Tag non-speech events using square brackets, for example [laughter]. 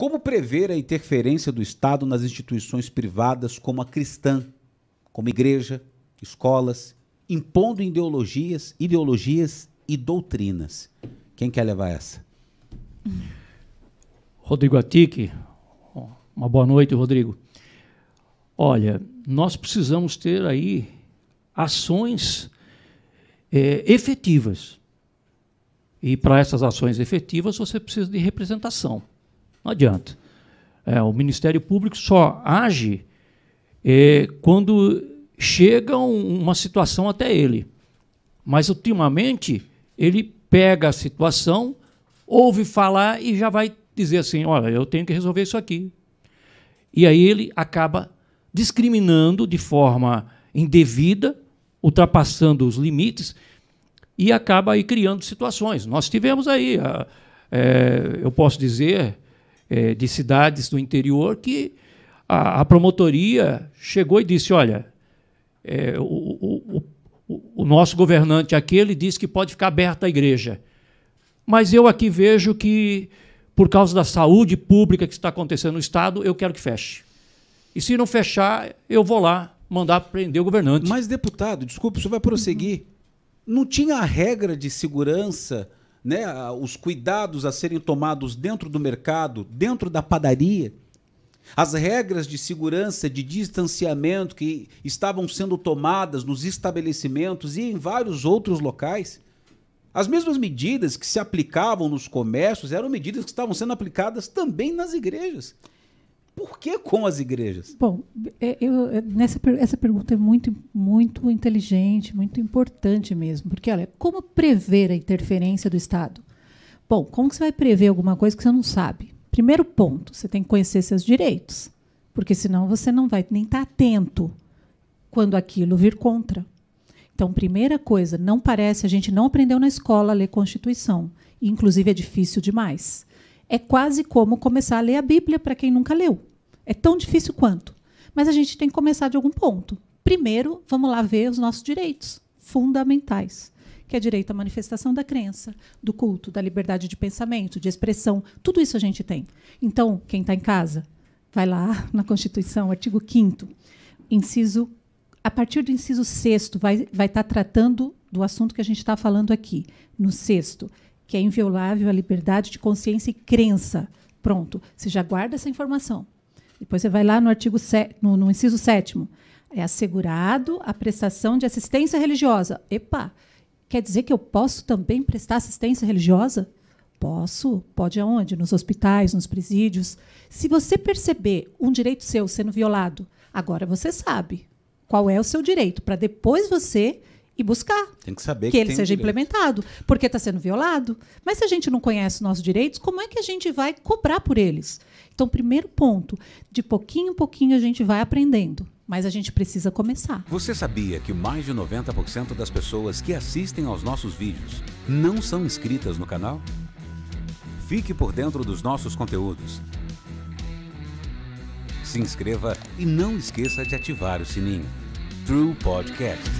Como prever a interferência do Estado nas instituições privadas como a cristã, como igreja, escolas, impondo ideologias, ideologias e doutrinas? Quem quer levar essa? Rodrigo Atique, uma boa noite, Rodrigo. Olha, nós precisamos ter aí ações é, efetivas. E para essas ações efetivas você precisa de representação. Não adianta. É, o Ministério Público só age é, quando chega um, uma situação até ele. Mas, ultimamente, ele pega a situação, ouve falar e já vai dizer assim: olha, eu tenho que resolver isso aqui. E aí ele acaba discriminando de forma indevida, ultrapassando os limites e acaba aí criando situações. Nós tivemos aí, a, é, eu posso dizer, é, de cidades do interior que a, a promotoria chegou e disse: olha, é, o, o, o, o, nosso governante aqui disse que pode ficar aberta a igreja. Mas eu aqui vejo que, por causa da saúde pública que está acontecendo no Estado, eu quero que feche. E se não fechar, eu vou lá mandar prender o governante. Mas, deputado, desculpe, o senhor vai prosseguir. Não tinha a regra de segurança né, os cuidados a serem tomados dentro do mercado, dentro da padaria, as regras de segurança, de distanciamento que estavam sendo tomadas nos estabelecimentos e em vários outros locais. As mesmas medidas que se aplicavam nos comércios eram medidas que estavam sendo aplicadas também nas igrejas. Por que com as igrejas? Bom, é, eu, é, nessa, essa pergunta é muito, muito inteligente, muito importante mesmo. Porque, olha, como prever a interferência do Estado? Bom, como você vai prever alguma coisa que você não sabe? Primeiro ponto, você tem que conhecer seus direitos. Porque senão você não vai nem estar tá atento quando aquilo vir contra. Então, primeira coisa, não parece, a gente não aprendeu na escola a ler Constituição. Inclusive, é difícil demais. É quase como começar a ler a Bíblia para quem nunca leu. É tão difícil quanto. Mas a gente tem que começar de algum ponto. Primeiro, vamos lá ver os nossos direitos fundamentais, que é direito à manifestação da crença, do culto, da liberdade de pensamento, de expressão. Tudo isso a gente tem. Então, quem está em casa, vai lá [laughs] na Constituição, artigo 5 inciso a partir do inciso 6 vai vai estar tá tratando do assunto que a gente está falando aqui, no sexto, que é inviolável a liberdade de consciência e crença. Pronto, você já guarda essa informação. Depois você vai lá no artigo no, no inciso 7 é assegurado a prestação de assistência religiosa. Epa, quer dizer que eu posso também prestar assistência religiosa? Posso, pode aonde? Nos hospitais, nos presídios. Se você perceber um direito seu sendo violado, agora você sabe qual é o seu direito, para depois você e buscar. Tem que saber que, que ele seja um implementado, porque está sendo violado. Mas se a gente não conhece nossos direitos, como é que a gente vai cobrar por eles? Então, primeiro ponto, de pouquinho em pouquinho a gente vai aprendendo. Mas a gente precisa começar. Você sabia que mais de 90% das pessoas que assistem aos nossos vídeos não são inscritas no canal? Fique por dentro dos nossos conteúdos. Se inscreva e não esqueça de ativar o sininho. True Podcast.